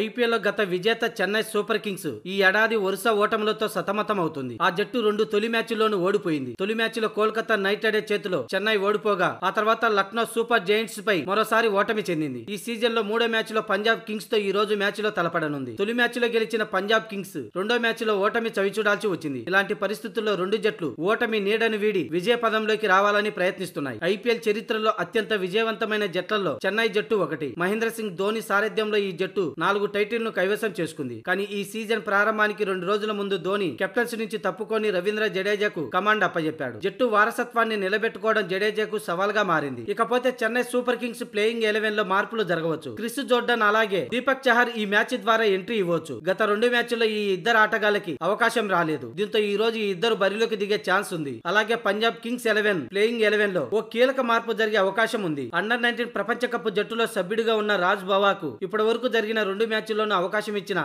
IPL గత విజేత Chennai super Kings ఈ ఏడాది వరుస ఓటములతో సతమతమవుతుంది ఆ జట్టు రెండు తొలి మ్యాచ్ల్లోనూ ఓడిపోయింది తొలి మ్యాచ్లో కోల్కతా నైట్ రైడర్స్ చేతిలో చెన్నై ఓడిపోగా ఆ తర్వాత లక్నో సూపర్ జైంట్స్ పై మరోసారి ఓటమి చెందింది ఈ సీజన్ లో మూడో మ్యాచ్ లో పంజాబ్ కింగ్స్ తో ఈ రోజు మ్యాచ్ లో తలపడనుంది తొలి మ్యాచ్ లో గెలిచిన పంజాబ్ కింగ్స్ రెండో మ్యాచ్ లో ఓటమి చవిచూడాల్సి వచ్చింది ఇలాంటి పరిస్థితుల్లో రెండు జట్లు ఓటమి నీడను వీడి విజయ పదంలోకి రావాలని ప్రయత్నిస్తున్నాయి ఐపీఎల్ చరిత్రలో అత్యంత విజయవంతమైన జట్లలో చెన్నై జట్టు ఒకటి మహేంద్ర సింగ్ ధోని సారథ్యంలో ఈ జట్టు నాలుగు నాలుగు టైటిల్ను కైవసం చేసుకుంది కానీ ఈ సీజన్ ప్రారంభానికి రెండు రోజుల ముందు ధోని కెప్టెన్సీ నుంచి తప్పుకొని రవీంద్ర జడేజాకు కమాండ్ అప్పజెప్పాడు జట్టు వారసత్వాన్ని నిలబెట్టుకోవడం జడేజాకు సవాల్గా మారింది ఇకపోతే Chennai super kings playing eleven లో మార్పులు జరగవచ్చు క్రిస్ జోర్డన్ అలాగే దీపక్ చహర్ ఈ మ్యాచ్ ద్వారా ఎంట్రీ ఇవ్వచ్చు గత రెండు మ్యాచ్ల్లో ఈ ఇద్దరు ఆటగాళ్ళకి అవకాశం రాలేదు దీంతో ఈ రోజు ఈ ఇద్దరు బరిలోకి దిగే ఛాన్స్ ఉంది అలాగే Punjab kings eleven playing eleven లో ఓ కీలక మార్పు జరిగే అవకాశం ఉంది అండర్ నైన్టీన్ ప్రపంచ కప్ జట్టులో సభ్యుడిగా ఉన్న రాజ్ బవాకు ఇప్పటి వరకు జరిగిన రెండు మ్యాచ్ల్లోనూ అవకాశం ఇచ్చినా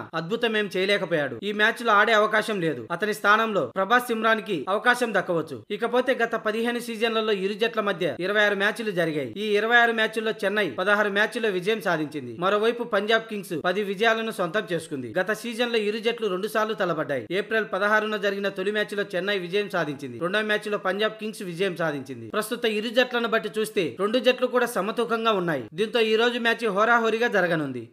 ఏం చేయలేకపోయాడు ఈ మ్యాచ్ లో ఆడే అవకాశం లేదు అతని స్థానంలో ప్రభాస్ సిమ్రాన్ కి అవకాశం దక్కవచ్చు ఇకపోతే గత పదిహేను సీజన్లలో ఇరు జట్ల మధ్య ఇరవై ఆరు మ్యాచ్లు జరిగాయి ఈ ఇరవై ఆరు మ్యాచ్ల్లో చెన్నై పదహారు మ్యాచ్ల్లో విజయం సాధించింది మరోవైపు పంజాబ్ కింగ్స్ పది విజయాలను సొంతం చేసుకుంది గత సీజన్ లో ఇరు జట్లు రెండు సార్లు తలబడ్డాయి ఏప్రిల్ పదహారున జరిగిన తొలి మ్యాచ్ లో చెన్నై విజయం సాధించింది రెండో మ్యాచ్ లో పంజాబ్ కింగ్స్ విజయం సాధించింది ప్రస్తుత ఇరు జట్లను బట్టి చూస్తే రెండు జట్లు కూడా సమతూకంగా ఉన్నాయి దీంతో ఈ రోజు మ్యాచ్ హోరాహోరీగా జరగనుంది